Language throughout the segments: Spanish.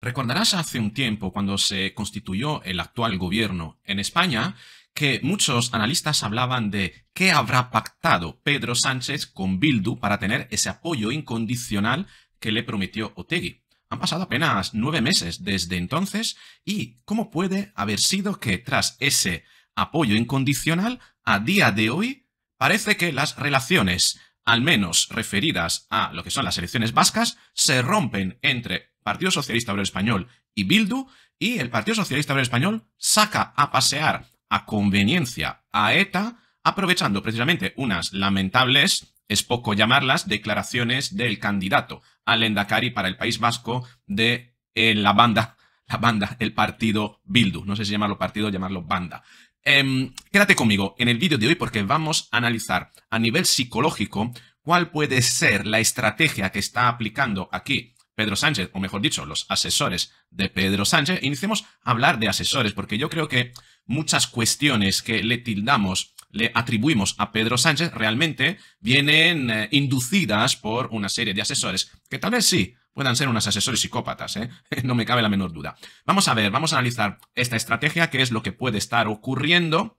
Recordarás hace un tiempo, cuando se constituyó el actual gobierno en España, que muchos analistas hablaban de qué habrá pactado Pedro Sánchez con Bildu para tener ese apoyo incondicional que le prometió Otegui. Han pasado apenas nueve meses desde entonces y ¿cómo puede haber sido que tras ese apoyo incondicional, a día de hoy, parece que las relaciones, al menos referidas a lo que son las elecciones vascas, se rompen entre Partido Socialista Obrero Español y Bildu, y el Partido Socialista Obrero Español saca a pasear a conveniencia a ETA, aprovechando precisamente unas lamentables, es poco llamarlas, declaraciones del candidato al Endacari para el País Vasco de eh, la banda, la banda, el partido Bildu. No sé si llamarlo partido llamarlo banda. Em, quédate conmigo en el vídeo de hoy porque vamos a analizar a nivel psicológico cuál puede ser la estrategia que está aplicando aquí Pedro Sánchez, o mejor dicho, los asesores de Pedro Sánchez, iniciemos a hablar de asesores, porque yo creo que muchas cuestiones que le tildamos le atribuimos a Pedro Sánchez realmente vienen eh, inducidas por una serie de asesores, que tal vez sí puedan ser unos asesores psicópatas, ¿eh? no me cabe la menor duda. Vamos a ver, vamos a analizar esta estrategia, qué es lo que puede estar ocurriendo,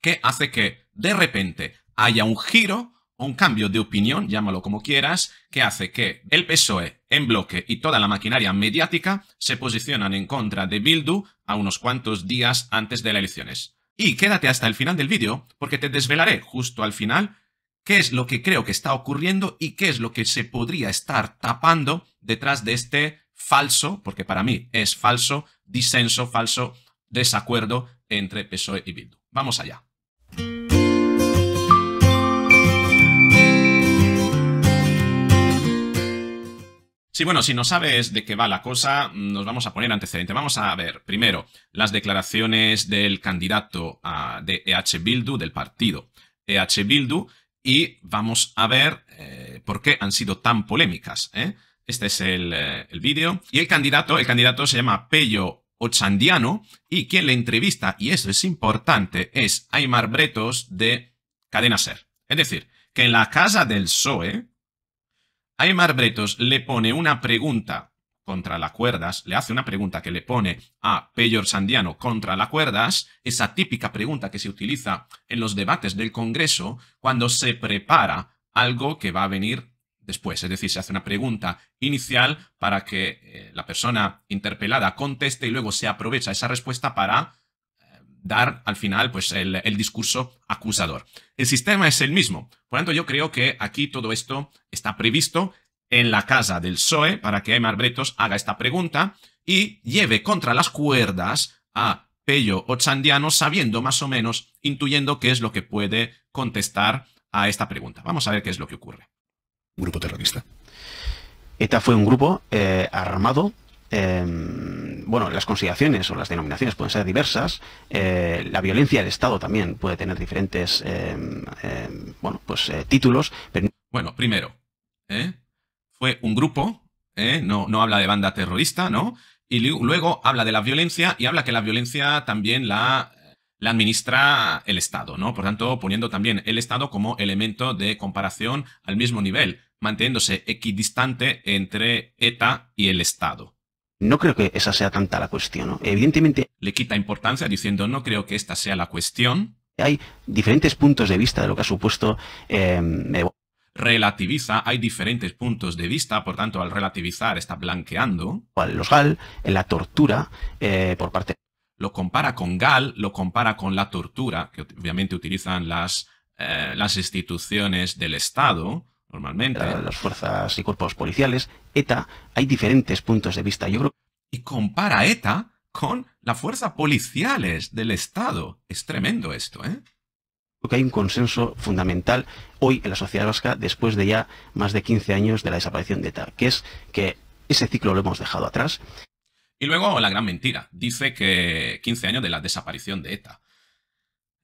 que hace que de repente haya un giro un cambio de opinión, llámalo como quieras, que hace que el PSOE en bloque y toda la maquinaria mediática se posicionan en contra de Bildu a unos cuantos días antes de las elecciones. Y quédate hasta el final del vídeo porque te desvelaré justo al final qué es lo que creo que está ocurriendo y qué es lo que se podría estar tapando detrás de este falso, porque para mí es falso, disenso, falso desacuerdo entre PSOE y Bildu. Vamos allá. Sí, bueno, si no sabes de qué va la cosa, nos vamos a poner antecedentes. Vamos a ver, primero, las declaraciones del candidato ah, de EH Bildu, del partido EH Bildu, y vamos a ver eh, por qué han sido tan polémicas. ¿eh? Este es eh, el, vídeo. Y el candidato, el candidato se llama Pello Ochandiano, y quien le entrevista, y eso es importante, es Aymar Bretos de Cadena Ser. Es decir, que en la casa del PSOE, Aymar Bretos le pone una pregunta contra la cuerdas, le hace una pregunta que le pone a Peyor Sandiano contra la cuerdas, esa típica pregunta que se utiliza en los debates del Congreso cuando se prepara algo que va a venir después. Es decir, se hace una pregunta inicial para que eh, la persona interpelada conteste y luego se aprovecha esa respuesta para dar al final pues el, el, discurso acusador. El sistema es el mismo. Por tanto, yo creo que aquí todo esto está previsto en la casa del PSOE para que Aymar Bretos haga esta pregunta y lleve contra las cuerdas a Pello Ochandiano, sabiendo más o menos, intuyendo qué es lo que puede contestar a esta pregunta. Vamos a ver qué es lo que ocurre. Grupo terrorista. ETA fue un grupo eh, armado Em, bueno, las consideraciones o las denominaciones pueden ser diversas, eh, la violencia del Estado también puede tener diferentes, em, em, bueno, pues eh, títulos. Bueno, primero, ¿eh? fue un grupo, no, no habla de banda terrorista, ¿no? Y luego habla de la violencia y habla que la violencia también la la administra el Estado, ¿no? Por tanto, poniendo también el Estado como elemento de comparación al mismo nivel, manteniéndose equidistante entre ETA y el Estado. No creo que esa sea tanta la cuestión, Evidentemente... Le quita importancia diciendo no creo que esta sea la cuestión. Hay diferentes puntos de vista de lo que ha supuesto... Em, relativiza, hay diferentes puntos de vista, por tanto al relativizar está blanqueando. Los GAL, la tortura eh, por parte... Lo compara con GAL, lo compara con la tortura, que obviamente utilizan las, eh, las instituciones del Estado, normalmente eh, las fuerzas y cuerpos policiales, ETA, hay diferentes puntos de vista. Yo creo... Y compara ETA con las fuerzas policiales del Estado. Es tremendo esto, ¿eh? Creo que hay un consenso fundamental hoy en la sociedad vasca, después de ya más de 15 años de la desaparición de ETA, que es que ese ciclo lo hemos dejado atrás. Y luego la gran mentira. Dice que 15 años de la desaparición de ETA.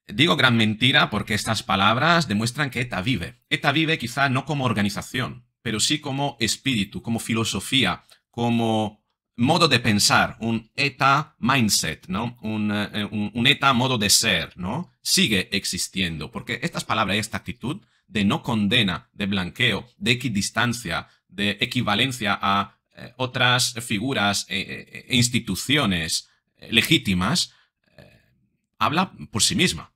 Digo gran mentira porque estas palabras demuestran que ETA vive. ETA vive quizá no como organización, pero sí como espíritu, como filosofía, como modo de pensar, un ETA mindset, ¿no? Un, eh, ETA modo de ser, ¿no? Sigue existiendo, porque estas palabras, y esta actitud de no condena, de blanqueo, de equidistancia, de equivalencia a eh, otras figuras eh, e, instituciones legítimas, habla por sí misma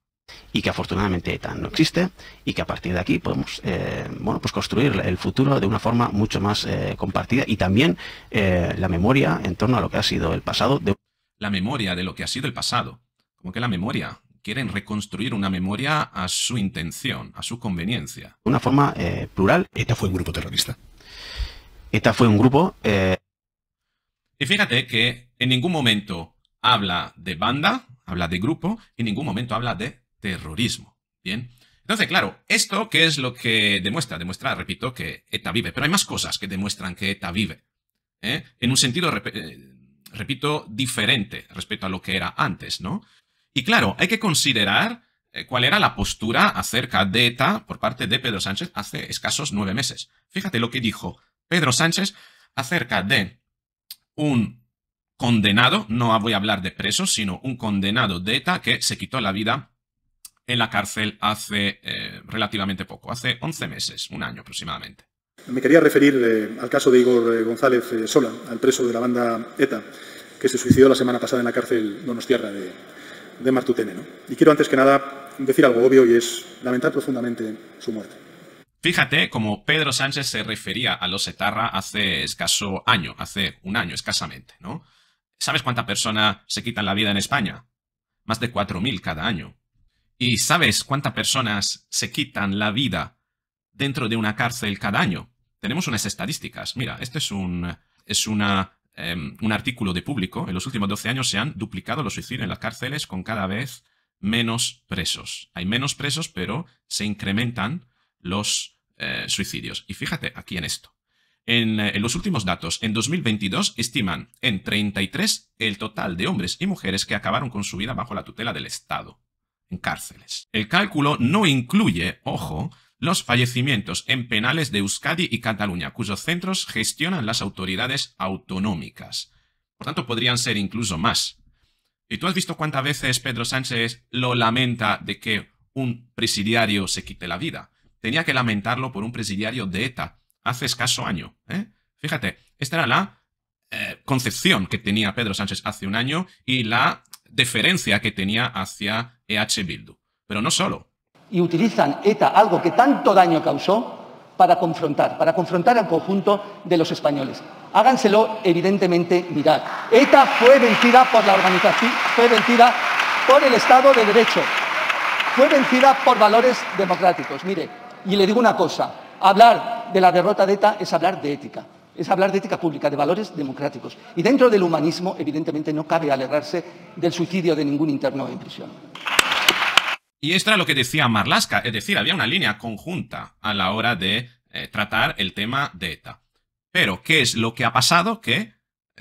y que afortunadamente ETA no existe y que a partir de aquí podemos eh, bueno, pues construir el futuro de una forma mucho más eh, compartida y también eh, la memoria en torno a lo que ha sido el pasado. De... La memoria de lo que ha sido el pasado. Como que la memoria. Quieren reconstruir una memoria a su intención, a su conveniencia. De una forma plural. ETA fue un grupo terrorista. ETA fue un grupo... Y fíjate que en ningún momento habla de banda, habla de grupo, y en ningún momento habla de terrorismo. Bien. Entonces, claro, esto qué es lo que demuestra? Demuestra, repito, que ETA vive, pero hay más cosas que demuestran que ETA vive. ¿eh? En un sentido, eh, repito, diferente respecto a lo que era antes, ¿no? Y claro, hay que considerar eh, cuál era la postura acerca de ETA por parte de Pedro Sánchez hace escasos nueve meses. Fíjate lo que dijo Pedro Sánchez acerca de un condenado, no voy a hablar de presos, sino un condenado de ETA que se quitó la vida en la cárcel hace eh, relativamente poco, hace 11 meses, un año aproximadamente. Me quería referir eh, al caso de Igor eh, González Sola, al preso de la banda ETA, que se suicidó la semana pasada en la cárcel Donostierra de, de Martutene. Y quiero antes que nada decir algo obvio y es lamentar profundamente su muerte. Fíjate cómo Pedro Sánchez se refería a los etarra hace escaso año, hace un año escasamente, ¿no? ¿Sabes cuánta personas se quitan la vida en España? Más de 4.000 cada año. ¿Y sabes cuántas personas se quitan la vida dentro de una cárcel cada año? Tenemos unas estadísticas. Mira, este es un, es una, em, un artículo de público. En los últimos 12 años se han duplicado los suicidios en las cárceles con cada vez menos presos. Hay menos presos, pero se incrementan los eh, suicidios. Y fíjate aquí en esto. en, eh, los últimos datos, en 2022 estiman en 33 el total de hombres y mujeres que acabaron con su vida bajo la tutela del Estado en cárceles. El cálculo no incluye, ojo, los fallecimientos en penales de Euskadi y Cataluña, cuyos centros gestionan las autoridades autonómicas. Por tanto, podrían ser incluso más. ¿Y tú has visto cuántas veces Pedro Sánchez lo lamenta de que un presidiario se quite la vida? Tenía que lamentarlo por un presidiario de ETA hace escaso año. ¿eh? Fíjate, esta era la eh, concepción que tenía Pedro Sánchez hace un año y la deferencia que tenía hacia e Bildu. Pero no solo. Y utilizan ETA, algo que tanto daño causó, para confrontar, para confrontar al conjunto de los españoles. Háganselo, evidentemente, mirar. ETA fue vencida por la organización, fue vencida por el Estado de Derecho, fue vencida por valores democráticos. Mire, y le digo una cosa, hablar de la derrota de ETA es hablar de ética es hablar de ética pública, de valores democráticos. Y dentro del humanismo, evidentemente, no cabe alegrarse del suicidio de ningún interno en prisión. Y esto era lo que decía Marlaska, es decir, había una línea conjunta a la hora de eh, tratar el tema de ETA. Pero, ¿qué es lo que ha pasado? Que eh,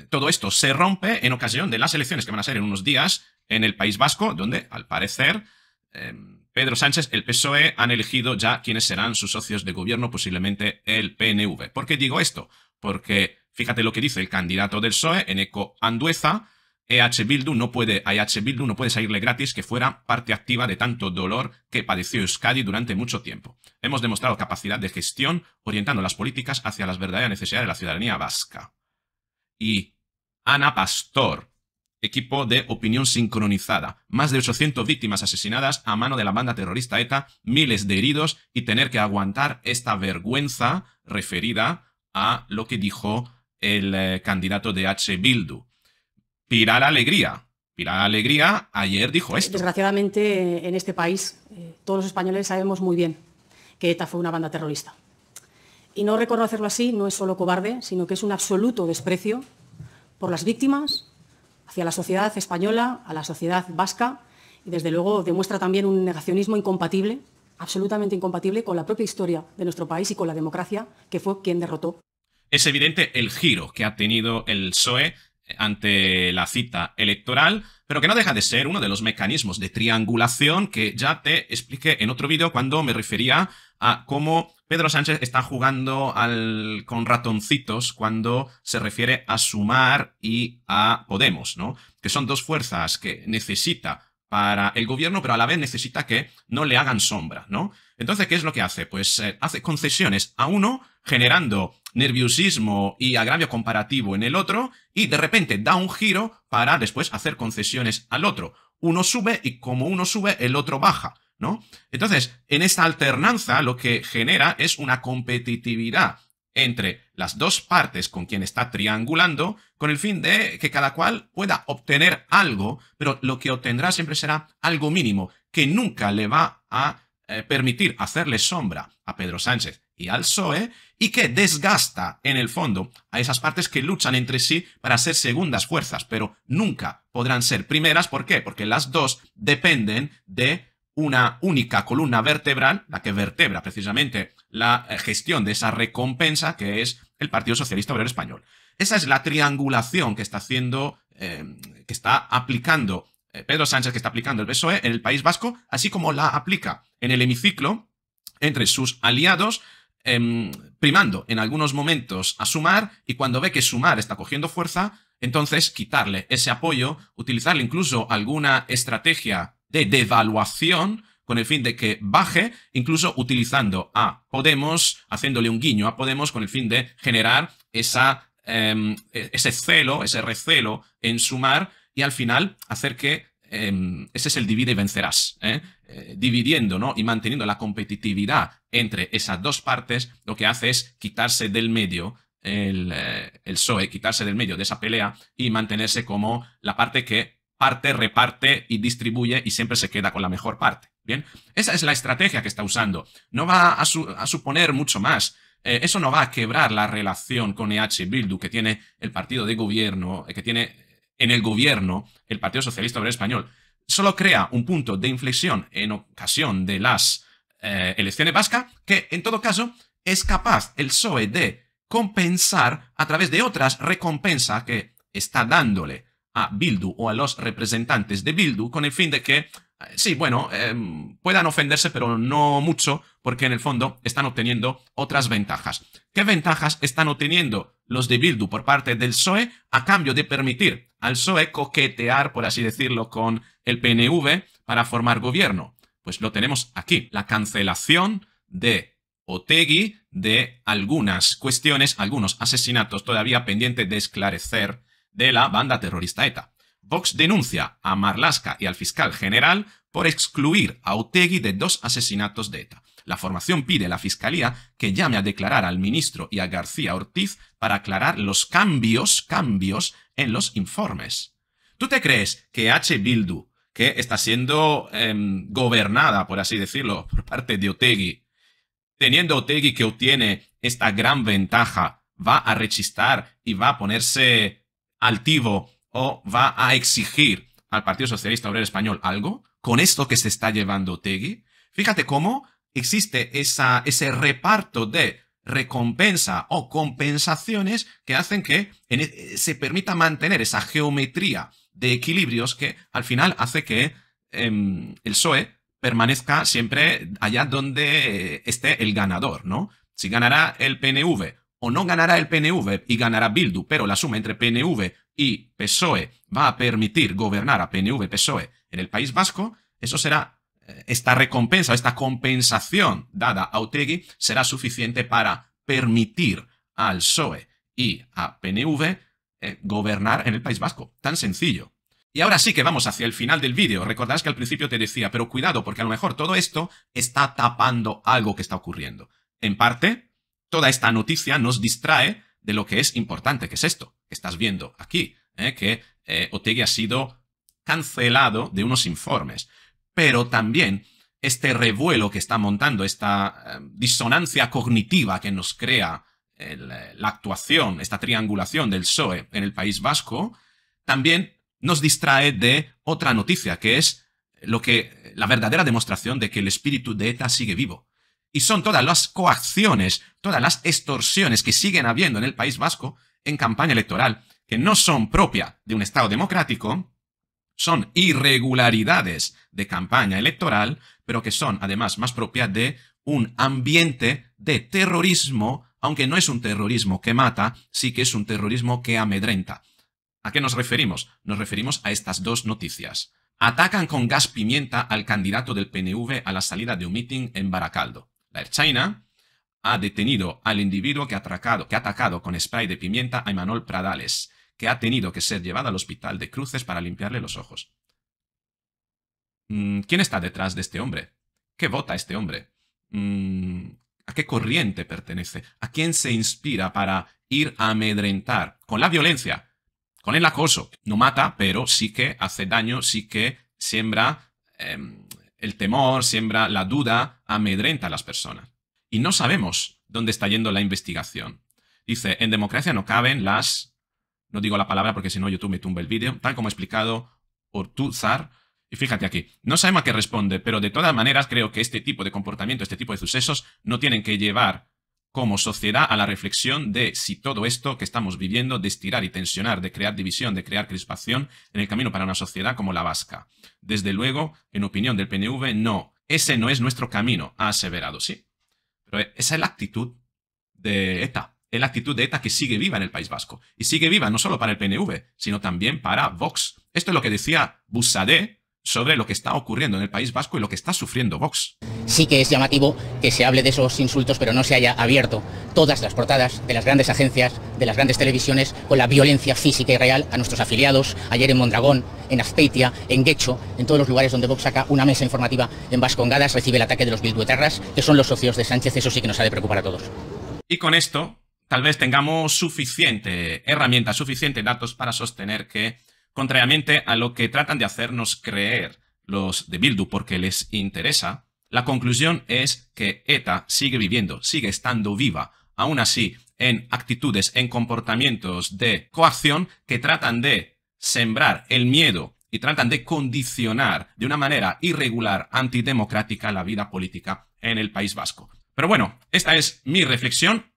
todo esto se rompe en ocasión de las elecciones que van a ser en unos días en el País Vasco, donde, al parecer, em, Pedro Sánchez, el PSOE han elegido ya quiénes serán sus socios de gobierno, posiblemente el PNV. ¿Por qué digo esto? Porque fíjate lo que dice el candidato del PSOE, Eco Andueza, EH Bildu no puede, a EH Bildu no puede salirle gratis que fuera parte activa de tanto dolor que padeció Euskadi durante mucho tiempo. Hemos demostrado capacidad de gestión orientando las políticas hacia las verdaderas necesidades de la ciudadanía vasca. Y Ana Pastor, equipo de opinión sincronizada. Más de 800 víctimas asesinadas a mano de la banda terrorista ETA, miles de heridos y tener que aguantar esta vergüenza referida a lo que dijo el eh, candidato de H. Bildu. Pirar Alegría. Pirar Alegría ayer dijo esto. Desgraciadamente, eh, en este país, eh, todos los españoles sabemos muy bien que ETA fue una banda terrorista. Y no reconocerlo así no es solo cobarde, sino que es un absoluto desprecio por las víctimas, hacia la sociedad española, a la sociedad vasca, y desde luego demuestra también un negacionismo incompatible absolutamente incompatible con la propia historia de nuestro país y con la democracia, que fue quien derrotó. Es evidente el giro que ha tenido el PSOE ante la cita electoral, pero que no deja de ser uno de los mecanismos de triangulación que ya te expliqué en otro vídeo cuando me refería a cómo Pedro Sánchez está jugando con ratoncitos cuando se refiere a Sumar y a Podemos, ¿no? Que son dos fuerzas que necesita para el gobierno, pero a la vez necesita que no le hagan sombra, ¿no? Entonces, ¿qué es lo que hace? Pues eh, hace concesiones a uno, generando nerviosismo y agravio comparativo en el otro, y de repente da un giro para después hacer concesiones al otro. Uno sube y como uno sube, el otro baja, ¿no? Entonces, en esta alternanza lo que genera es una competitividad entre las dos partes con quien está triangulando, con el fin de que cada cual pueda obtener algo, pero lo que obtendrá siempre será algo mínimo, que nunca le va a eh, permitir hacerle sombra a Pedro Sánchez y al PSOE, y que desgasta en el fondo a esas partes que luchan entre sí para ser segundas fuerzas, pero nunca podrán ser primeras. ¿Por qué? Porque las dos dependen de una única columna vertebral, la que vertebra precisamente la eh, gestión de esa recompensa que es el Partido Socialista Obrero Español. Esa es la triangulación que está haciendo, eh, que está aplicando eh, Pedro Sánchez, que está aplicando el PSOE en el País Vasco, así como la aplica en el hemiciclo entre sus aliados, em, primando en algunos momentos a Sumar y cuando ve que Sumar está cogiendo fuerza, entonces quitarle ese apoyo, utilizarle incluso alguna estrategia de devaluación con el fin de que baje, incluso utilizando a Podemos, haciéndole un guiño a Podemos con el fin de generar esa, em, e, ese celo, ese recelo en sumar y al final hacer que em, ese es el divide y vencerás. ¿eh? Eh, dividiendo ¿no? y manteniendo la competitividad entre esas dos partes, lo que hace es quitarse del medio el, eh, el PSOE, quitarse del medio de esa pelea y mantenerse como la parte que parte, reparte y distribuye y siempre se queda con la mejor parte. Bien, esa es la estrategia que está usando. No va a, suponer mucho más. Eh, eso no va a quebrar la relación con EH Bildu que tiene el partido de gobierno, eh, que tiene en el gobierno el Partido Socialista Obrero Español. Solo crea un punto de inflexión en ocasión de las eh, elecciones vascas que, en todo caso, es capaz el PSOE de compensar a través de otras recompensas que está dándole Bildu o a los representantes de Bildu con el fin de que, eh, sí, bueno, em, puedan ofenderse, pero no mucho, porque en el fondo están obteniendo otras ventajas. ¿Qué ventajas están obteniendo los de Bildu por parte del PSOE a cambio de permitir al PSOE coquetear, por así decirlo, con el PNV para formar gobierno? Pues lo tenemos aquí, la cancelación de Otegi de algunas cuestiones, algunos asesinatos todavía pendientes de esclarecer de la banda terrorista ETA. Vox denuncia a Marlaska y al fiscal general por excluir a Otegui de dos asesinatos de ETA. La formación pide a la Fiscalía que llame a declarar al ministro y a García Ortiz para aclarar los cambios, cambios en los informes. ¿Tú te crees que H. Bildu, que está siendo em, gobernada, por así decirlo, por parte de Otegi, teniendo Otegi que obtiene esta gran ventaja, va a rechistar y va a ponerse altivo o va a exigir al Partido Socialista Obrero Español algo con esto que se está llevando Tegui. Fíjate cómo existe ese reparto de recompensa o compensaciones que hacen que e, se permita mantener esa geometría de equilibrios que al final hace que em, el PSOE permanezca siempre allá donde eh, esté el ganador, ¿no? Si ganará el PNV o no ganará el PNV y ganará Bildu, pero la suma entre PNV y PSOE va a permitir gobernar a PNV-PSOE en el País Vasco, eso será eh, esta recompensa, esta compensación dada a Otegi será suficiente para permitir al PSOE y a PNV eh, gobernar en el País Vasco. Tan sencillo. Y ahora sí que vamos hacia el final del vídeo. Recordarás que al principio te decía, pero cuidado, porque a lo mejor todo esto está tapando algo que está ocurriendo. En parte, toda esta noticia nos distrae de lo que es importante, que es esto que estás viendo aquí, ¿eh? que eh, Otegi ha sido cancelado de unos informes. Pero también este revuelo que está montando, esta eh, disonancia cognitiva que nos crea la actuación, esta triangulación del PSOE en el País Vasco, también nos distrae de otra noticia, que es lo que, la verdadera demostración de que el espíritu de ETA sigue vivo y son todas las coacciones, todas las extorsiones que siguen habiendo en el País Vasco en campaña electoral, que no son propia de un Estado democrático, son irregularidades de campaña electoral, pero que son además más propias de un ambiente de terrorismo, aunque no es un terrorismo que mata, sí que es un terrorismo que amedrenta. ¿A qué nos referimos? Nos referimos a estas dos noticias. Atacan con gas pimienta al candidato del PNV a la salida de un mitin en Baracaldo. La China ha detenido al individuo que ha, que ha atacado con spray de pimienta a Emanuel Pradales, que ha tenido que ser llevado al hospital de cruces para limpiarle los ojos. Mm, ¿Quién está detrás de este hombre? ¿Qué vota este hombre? Mm, ¿A qué corriente pertenece? ¿A quién se inspira para ir a amedrentar con la violencia, con el acoso? No mata, pero sí que hace daño, sí que siembra em, el temor siembra la duda, amedrenta a las personas. Y no sabemos dónde está yendo la investigación. Dice, en democracia no caben las... No digo la palabra porque si no YouTube me tumba el vídeo, tal como por explicado Ortuzar. Y fíjate aquí, no sabemos a qué responde, pero de todas maneras creo que este tipo de comportamiento, este tipo de sucesos, no tienen que llevar como sociedad a la reflexión de si todo esto que estamos viviendo, de estirar y tensionar, de crear división, de crear crispación, en el camino para una sociedad como la vasca. Desde luego, en opinión del PNV, no. Ese no es nuestro camino, ha aseverado, sí. Pero esa es la actitud de ETA. Es la actitud de ETA que sigue viva en el País Vasco. Y sigue viva no solo para el PNV, sino también para Vox. Esto es lo que decía Bussadé sobre lo que está ocurriendo en el País Vasco y lo que está sufriendo Vox. Sí que es llamativo que se hable de esos insultos, pero no se haya abierto todas las portadas de las grandes agencias, de las grandes televisiones, con la violencia física y real a nuestros afiliados, ayer en Mondragón, en Azpeitia, en Guecho, en todos los lugares donde Vox saca una mesa informativa en Vascongadas, recibe el ataque de los bilduetarras, que son los socios de Sánchez, eso sí que nos ha de preocupar a todos. Y con esto, tal vez tengamos suficiente herramienta, suficiente datos para sostener que Contrariamente a lo que tratan de hacernos creer los de Bildu porque les interesa, la conclusión es que ETA sigue viviendo, sigue estando viva, aún así en actitudes, en comportamientos de coacción que tratan de sembrar el miedo y tratan de condicionar de una manera irregular, antidemocrática, la vida política en el País Vasco. Pero bueno, esta es mi reflexión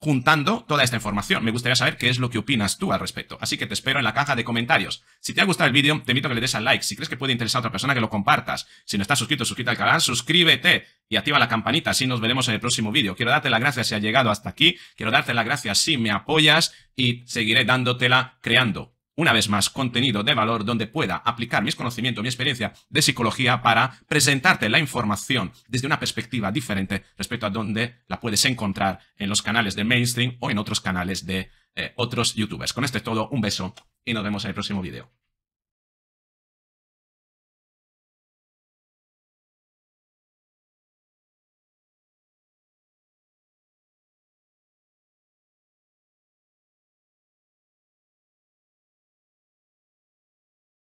juntando toda esta información. Me gustaría saber qué es lo que opinas tú al respecto. Así que te espero en la caja de comentarios. Si te ha gustado el vídeo, te invito a que le des al like. Si crees que puede interesar a otra persona, que lo compartas. Si no estás suscrito, suscríbete al canal, suscríbete y activa la campanita. Así nos veremos en el próximo vídeo. Quiero darte las gracias si has llegado hasta aquí. Quiero darte las gracias si me apoyas y seguiré dándotela creando una vez más, contenido de valor donde pueda aplicar mis conocimientos, mi experiencia de psicología para presentarte la información desde una perspectiva diferente respecto a donde la puedes encontrar en los canales de mainstream o en otros canales de eh, otros youtubers. Con esto es todo, un beso y nos vemos en el próximo video.